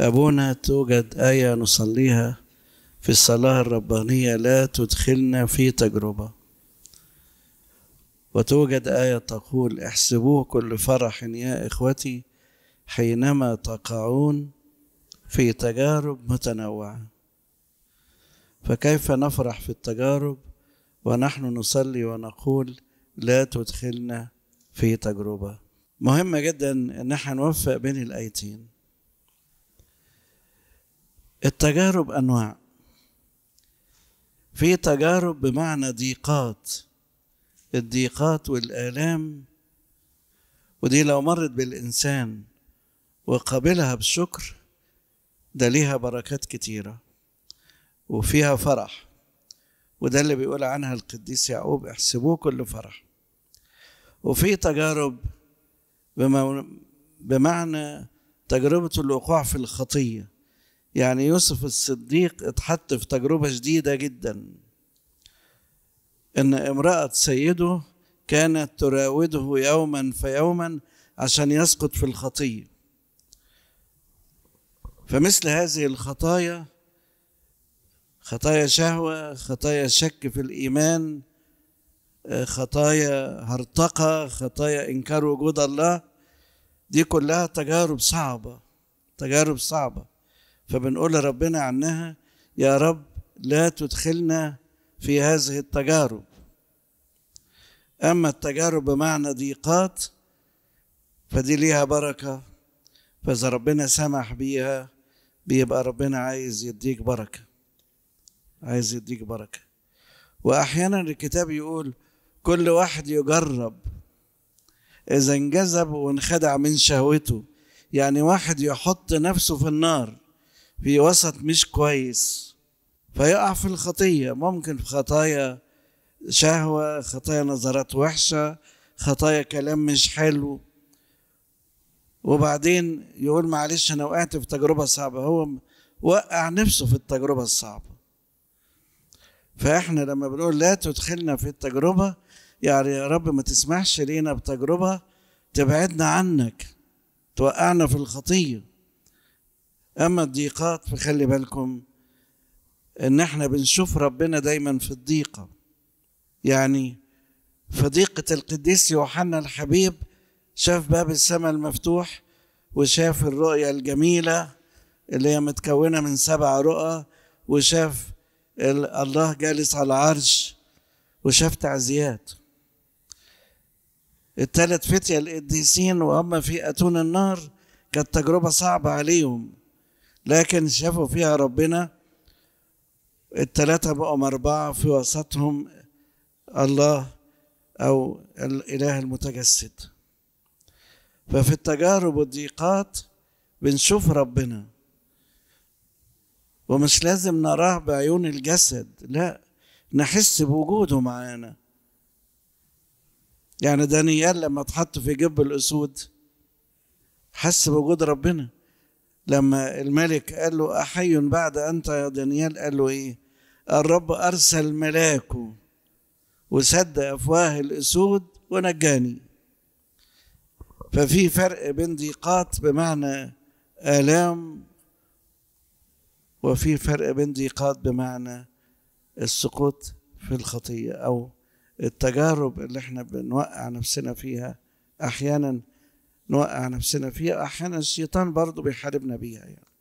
أبونا توجد آية نصليها في الصلاة الربانية لا تدخلنا في تجربة وتوجد آية تقول احسبوه كل فرح يا إخوتي حينما تقعون في تجارب متنوعة فكيف نفرح في التجارب ونحن نصلي ونقول لا تدخلنا في تجربة مهم جدا أن احنا نوفق بين الآيتين التجارب انواع في تجارب بمعنى ضيقات الضيقات والآلام ودي لو مرت بالإنسان وقابلها بشكر ده ليها بركات كتيرة وفيها فرح وده اللي بيقول عنها القديس يعقوب احسبوه كل فرح وفي تجارب بمعنى تجربة الوقوع في الخطية يعني يوسف الصديق اتحط في تجربة شديدة جدا إن امرأة سيده كانت تراوده يوما فيوما عشان يسقط في الخطية فمثل هذه الخطايا خطايا شهوة خطايا شك في الإيمان خطايا هرطقة خطايا إنكار وجود الله دي كلها تجارب صعبة تجارب صعبة فبنقول لربنا عنها يا رب لا تدخلنا في هذه التجارب أما التجارب بمعنى ضيقات فدي ليها بركة فإذا ربنا سمح بيها بيبقى ربنا عايز يديك بركة عايز يديك بركة وأحيانا الكتاب يقول كل واحد يجرب إذا انجذب وانخدع من شهوته يعني واحد يحط نفسه في النار في وسط مش كويس فيقع في الخطية ممكن في خطايا شهوة خطايا نظرات وحشة خطايا كلام مش حلو وبعدين يقول معلش أنا وقعت في تجربة صعبة هو وقع نفسه في التجربة الصعبة فإحنا لما بنقول لا تدخلنا في التجربة يعني يا رب ما تسمحش لينا بتجربة تبعدنا عنك توقعنا في الخطيه اما الضيقات فخلي بالكم ان احنا بنشوف ربنا دايما في الضيقه يعني في ضيقه القديس يوحنا الحبيب شاف باب السماء المفتوح وشاف الرؤيه الجميله اللي هي متكونه من سبع رؤى وشاف الله جالس على العرش وشاف تعزيات التلات فتية القديسين وهم في أتون النار كانت تجربة صعبة عليهم لكن شافوا فيها ربنا التلاتة بقوا أربعة في وسطهم الله أو الإله المتجسد ففي التجارب والضيقات بنشوف ربنا ومش لازم نراه بعيون الجسد لا نحس بوجوده معانا يعني دانيال لما اتحط في جب الأسود حس بوجود ربنا لما الملك قال له أحي بعد أنت يا دانيال قال له إيه الرب أرسل ملاكه وسد أفواه الأسود ونجاني ففي فرق بين ضيقات بمعنى آلام وفي فرق بين ضيقات بمعنى السقوط في الخطية أو التجارب اللي احنا بنوقع نفسنا فيها أحيانا نوقع نفسنا فيها احيانا الشيطان برضه بيحاربنا بيها يعني